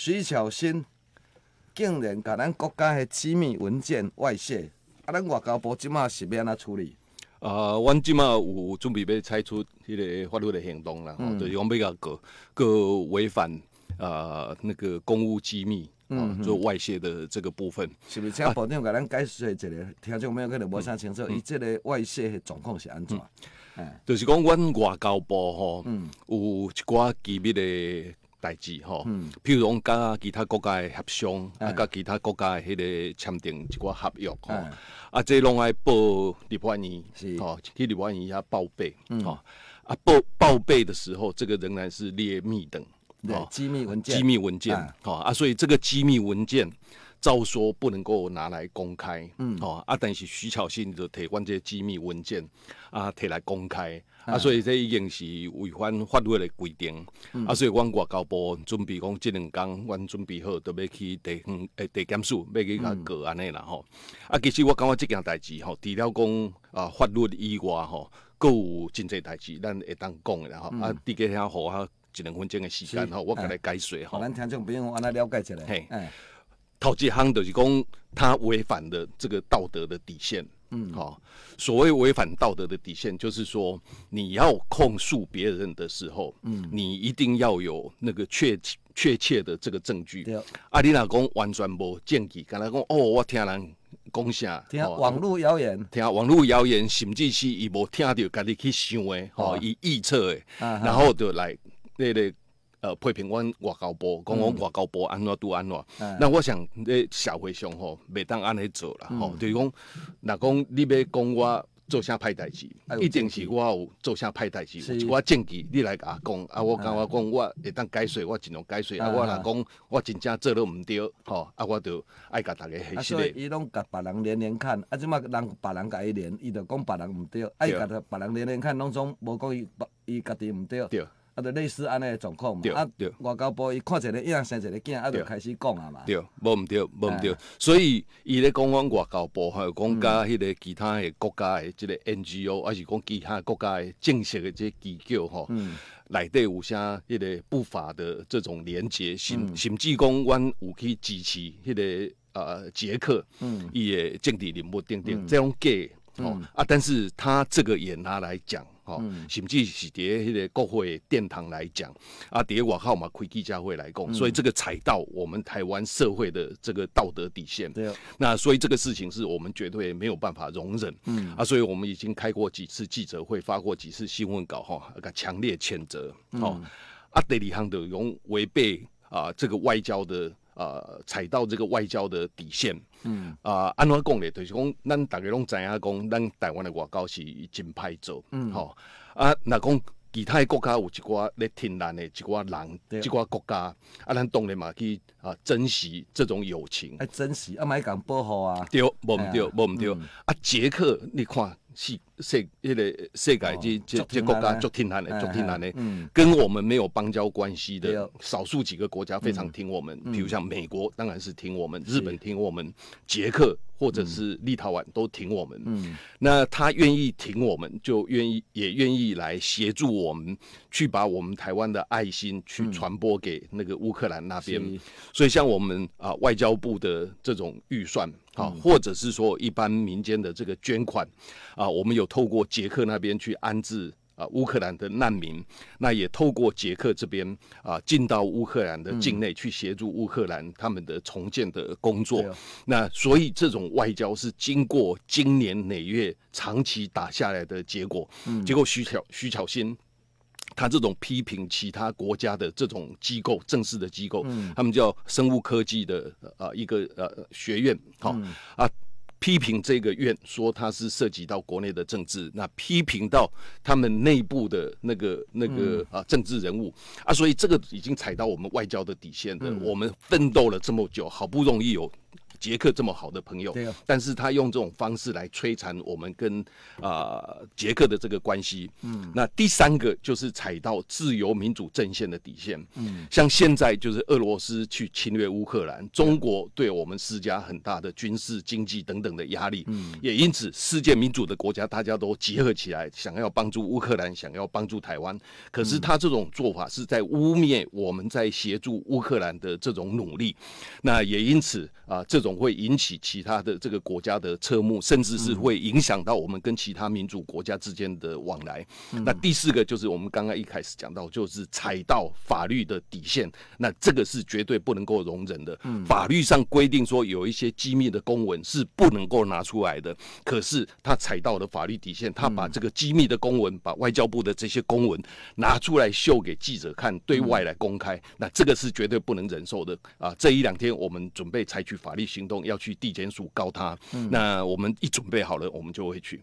徐巧芯竟然把咱国家的机密文件外泄，啊，咱外交部即马是要安怎处理？呃，阮即马有准备要采取迄个法律的行动啦，就是讲要甲各各违反呃那个公务机密做外泄的这个部分。是不是请保证给咱解释一下？听众朋友可能无啥清楚，伊即个外泄的状况是安怎？就是讲，阮外交部吼有一寡机密的。代志吼，譬如讲跟其他国家的协商，啊，跟其他国家的迄个签订一个合约吼，啊，这拢爱报立法院，是哦，替里皮尼报备，哦，啊报报备的时候，这个仍然是列密等，对，机密文件，机密文件，哦，啊，所以这个机密文件。照说不能够拿来公开，嗯，哦啊！但是徐巧信就摕阮这些机密文件啊，摕来公开啊，所以这已经是违反法律的规定啊。所以阮外交部准备讲这两天，阮准备好都要去地方诶，地检署要去甲过安尼啦吼。啊，其实我感觉这件代志吼，除了讲啊法律以外吼，佫有真侪代志咱会当讲的啦吼。啊，你加听好啊，一两分钟的时间吼，我甲你解说吼。咱听众朋友安那了解一下唻。讨街行的讲他违反的这个道德的底线。嗯，好，所谓违反道德的底线，就是说你要控诉别人的时候，嗯，你一定要有那个确确切的这个证据。阿你老公完全无证据，跟他讲哦，我听人讲啥？听网络谣言？听网络谣言，甚至是伊无听到，家己去想的，哦，伊臆测的，然后就来那那。呃，批评阮外交部，讲阮外交部安怎拄安怎，那我想咧社会上吼，未当安尼做啦，吼，就是讲，若讲你要讲我做啥歹代志，一定是我有做啥歹代志，我证据你来阿讲，啊我甲我讲我会当解释，我尽量解释，啊我若讲我真正做了毋对，吼，啊我就爱甲逐个啊，所以伊拢甲别人连连看，啊即马人别人甲伊连，伊就讲别人毋对，啊伊甲别人连连看，拢总无讲伊，伊家己毋对。对。啊，就类似安尼个状况嘛。啊，外交部伊看一个样，生一个囝，啊，就开始讲啊嘛。对，无唔对，无唔对。所以伊咧讲，讲外交部有讲加迄个其他诶国家诶即个 NGO，还是讲其他国家诶正式个机构吼，内底有些迄个不法的这种连接，甚甚至讲阮有去支持迄个啊捷克嗯，伊诶政治人物等等，这种假。哦啊，但是他这个也拿来讲。哦，甚至是喋迄个国会殿堂来讲，啊，喋我号码可以参会来讲，所以这个踩到我们台湾社会的这个道德底线。对那所以这个事情是我们绝对没有办法容忍。嗯，啊，所以我们已经开过几次记者会，发过几次新闻稿，哈，一个强烈谴责。哦，啊，德里行的用违背啊这个外交的。呃，踩到这个外交的底线。嗯啊，安怎讲咧？就是讲，咱大家拢知影讲，咱台湾的外交是金牌做。嗯吼。啊，那讲其他国家有一寡咧天然的一寡人，一寡国家，啊，咱当然嘛去啊珍惜这种友情。哎，珍惜啊，买讲保护啊。对，无毋对，无毋对。啊，捷克，你看。世世，迄个世界这这这国家就挺难的，就挺难的，跟我们没有邦交关系的少数几个国家非常听我们，比如像美国，当然是听我们；日本听我们，捷克。或者是立陶宛都挺我们，那他愿意挺我们，就愿意也愿意来协助我们，去把我们台湾的爱心去传播给那个乌克兰那边。所以像我们啊外交部的这种预算啊，或者是说一般民间的这个捐款啊，我们有透过捷克那边去安置。啊，乌克兰的难民，那也透过捷克这边啊，进到乌克兰的境内去协助乌克兰他们的重建的工作。那所以这种外交是经过今年累月长期打下来的结果。结果徐巧徐巧昕，他这种批评其他国家的这种机构，正式的机构，他们叫生物科技的啊一个呃学院，好啊。批评这个院说它是涉及到国内的政治，那批评到他们内部的那个那个啊政治人物啊，所以这个已经踩到我们外交的底线了。我们奋斗了这么久，好不容易有。杰克这么好的朋友，但是他用这种方式来摧残我们跟啊杰克的这个关系。嗯，那第三个就是踩到自由民主阵线的底线。嗯，像现在就是俄罗斯去侵略乌克兰，中国对我们施加很大的军事、经济等等的压力。嗯，也因此世界民主的国家大家都结合起来，想要帮助乌克兰，想要帮助台湾。可是他这种做法是在污蔑我们在协助乌克兰的这种努力。那也因此啊，这种。总会引起其他的这个国家的侧目，甚至是会影响到我们跟其他民主国家之间的往来。那第四个就是我们刚刚一开始讲到，就是踩到法律的底线，那这个是绝对不能够容忍的。法律上规定说有一些机密的公文是不能够拿出来的，可是他踩到的法律底线，他把这个机密的公文、把外交部的这些公文拿出来秀给记者看，对外来公开，那这个是绝对不能忍受的啊！这一两天我们准备采取法律行。行动要去地检署告他，那我们一准备好了，我们就会去。